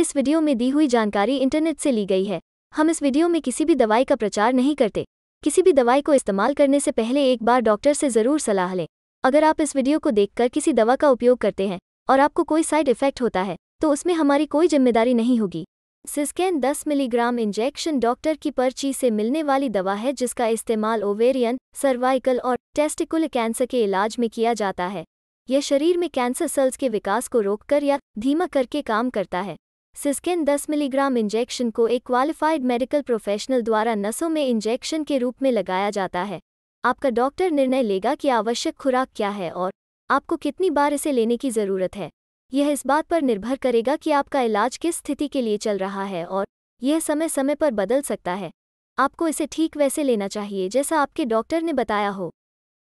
इस वीडियो में दी हुई जानकारी इंटरनेट से ली गई है हम इस वीडियो में किसी भी दवाई का प्रचार नहीं करते किसी भी दवाई को इस्तेमाल करने से पहले एक बार डॉक्टर से ज़रूर सलाह लें अगर आप इस वीडियो को देखकर किसी दवा का उपयोग करते हैं और आपको कोई साइड इफेक्ट होता है तो उसमें हमारी कोई जिम्मेदारी नहीं होगी सिस्कैन 10 मिलीग्राम इंजेक्शन डॉक्टर की पर्ची से मिलने वाली दवा है जिसका इस्तेमाल ओवेरियन सर्वाइकल और टेस्टिकुल कैंसर के इलाज में किया जाता है यह शरीर में कैंसर सेल्स के विकास को रोककर या धीमा करके काम करता है सिस्किन 10 मिलीग्राम इंजेक्शन को एक क्वालिफाइड मेडिकल प्रोफेशनल द्वारा नसों में इंजेक्शन के रूप में लगाया जाता है आपका डॉक्टर निर्णय लेगा कि आवश्यक खुराक क्या है और आपको कितनी बार इसे लेने की ज़रूरत है यह इस बात पर निर्भर करेगा कि आपका इलाज किस स्थिति के लिए चल रहा है और यह समय समय पर बदल सकता है आपको इसे ठीक वैसे लेना चाहिए जैसा आपके डॉक्टर ने बताया हो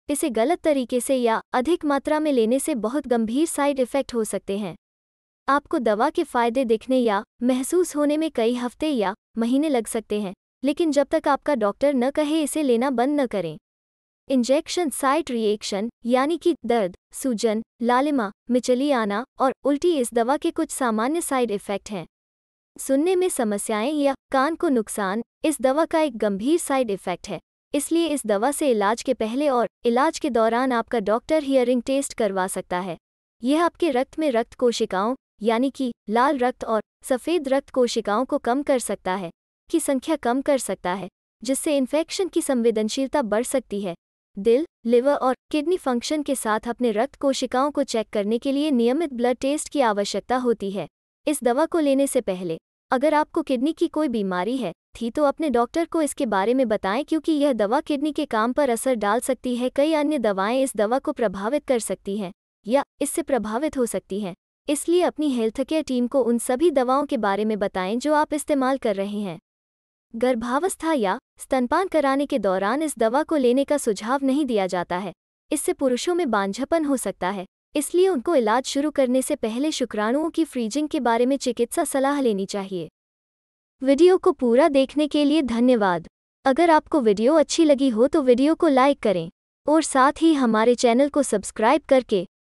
इसे गलत तरीके से या अधिक मात्रा में लेने से बहुत गंभीर साइड इफ़ेक्ट हो सकते हैं आपको दवा के फायदे दिखने या महसूस होने में कई हफ्ते या महीने लग सकते हैं लेकिन जब तक आपका डॉक्टर न कहे इसे लेना बंद न करें इंजेक्शन साइट रिएक्शन यानी कि दर्द सूजन लालिमा मिचली आना और उल्टी इस दवा के कुछ सामान्य साइड इफेक्ट हैं सुनने में समस्याएं या कान को नुकसान इस दवा का एक गंभीर साइड इफेक्ट है इसलिए इस दवा से इलाज के पहले और इलाज के दौरान आपका डॉक्टर हियरिंग टेस्ट करवा सकता है यह आपके रक्त में रक्त कोशिकाओं यानी कि लाल रक्त और सफ़ेद रक्त कोशिकाओं को कम कर सकता है की संख्या कम कर सकता है जिससे इन्फेक्शन की संवेदनशीलता बढ़ सकती है दिल लिवर और किडनी फंक्शन के साथ अपने रक्त कोशिकाओं को चेक करने के लिए नियमित ब्लड टेस्ट की आवश्यकता होती है इस दवा को लेने से पहले अगर आपको किडनी की कोई बीमारी है थी तो अपने डॉक्टर को इसके बारे में बताएं क्योंकि यह दवा किडनी के काम पर असर डाल सकती है कई अन्य दवाएं इस दवा को प्रभावित कर सकती हैं या इससे प्रभावित हो सकती हैं इसलिए अपनी हेल्थ केयर टीम को उन सभी दवाओं के बारे में बताएं जो आप इस्तेमाल कर रहे हैं गर्भावस्था या स्तनपान कराने के दौरान इस दवा को लेने का सुझाव नहीं दिया जाता है इससे पुरुषों में बांझपन हो सकता है इसलिए उनको इलाज शुरू करने से पहले शुक्राणुओं की फ्रीजिंग के बारे में चिकित्सा सलाह लेनी चाहिए वीडियो को पूरा देखने के लिए धन्यवाद अगर आपको वीडियो अच्छी लगी हो तो वीडियो को लाइक करें और साथ ही हमारे चैनल को सब्सक्राइब करके